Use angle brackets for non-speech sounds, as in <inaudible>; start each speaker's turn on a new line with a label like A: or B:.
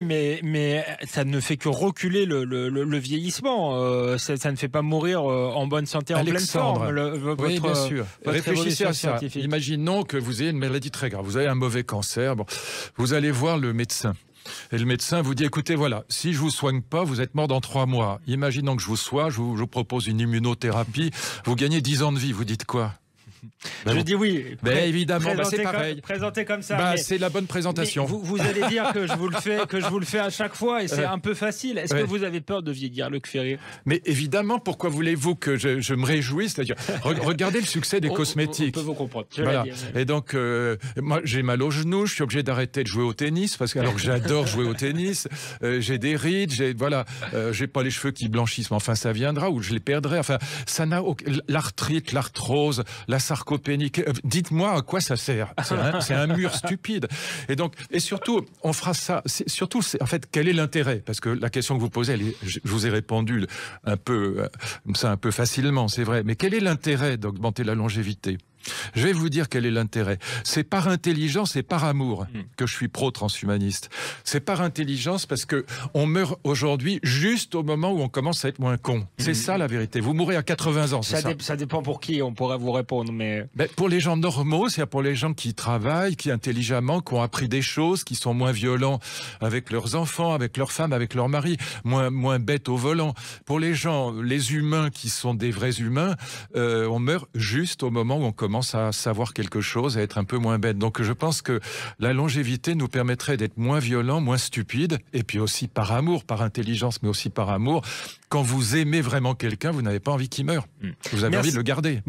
A: mais, euh, ça ne fait que reculer le, vieillissement. Euh, ça, ne fait pas mourir euh, en bonne santé, en pleine forme. oui, bien sûr. Réfléchissez à ça. Imaginons que vous ayez une maladie très grave, vous avez un mauvais cancer. vous allez voir le médecin. Et le médecin vous dit, écoutez, voilà, si je vous soigne pas, vous êtes mort dans trois mois. Imaginons que je vous soigne, je vous propose une immunothérapie, vous gagnez dix ans de vie. Vous dites quoi je dis oui. mais ben, évidemment, ben, c'est pareil. Comme, comme ça. Ben, c'est la bonne présentation. Vous, vous, allez dire que je vous le fais, que je vous le fais à chaque fois, et c'est un peu facile. Est-ce que vous avez peur de vieillir, Luc Ferry Mais évidemment, pourquoi voulez-vous que je, me réjouisse C'est-à-dire, regardez le succès des cosmétiques. On peut vous comprendre. Hein. Et donc, euh, moi, j'ai mal aux genoux. Je suis obligé d'arrêter de jouer au tennis parce que alors que j'adore jouer au tennis, euh, j'ai des rides, j'ai voilà, euh, j'ai pas les cheveux qui blanchissent. Mais enfin, ça viendra ou je les perdrai. Enfin, ça n'a l'arthrite, l'arthrose, la sarcopénique. Euh, dites-moi à quoi ça sert. C'est un, mur <laughs> stupide. Et donc, et surtout, on fera ça. Surtout, en fait, quel est l'intérêt Parce que la question que vous posez, je, vous ai répondu un peu, euh, ça un peu facilement, c'est vrai. Mais quel est l'intérêt d'augmenter la longévité je vais vous dire quel est l'intérêt. C'est par intelligence et par amour hmm. que je suis pro-transhumaniste. C'est par intelligence parce que on meurt aujourd'hui juste au moment où on commence à être moins con. C'est hmm. ça la vérité. Vous mourrez à 80 ans. Ça, ça, ça dépend pour qui on pourrait vous répondre, mais ben, pour les gens normaux, cest à pour les gens qui travaillent, qui intelligemment, qui ont appris des choses, qui sont moins violents avec leurs enfants, avec leurs femmes, avec leurs maris, moins moins bêtes au volant. Pour les gens, les humains qui sont des vrais humains, euh, on meurt juste au moment où on commence commence à savoir quelque chose, à être un peu moins bête. Donc je pense que la longévité nous permettrait d'être moins violent, moins stupide, et puis aussi par amour, par intelligence, mais aussi par amour. Quand vous aimez vraiment quelqu'un, vous n'avez pas envie qu'il meure. Mm. Vous avez envie de le garder.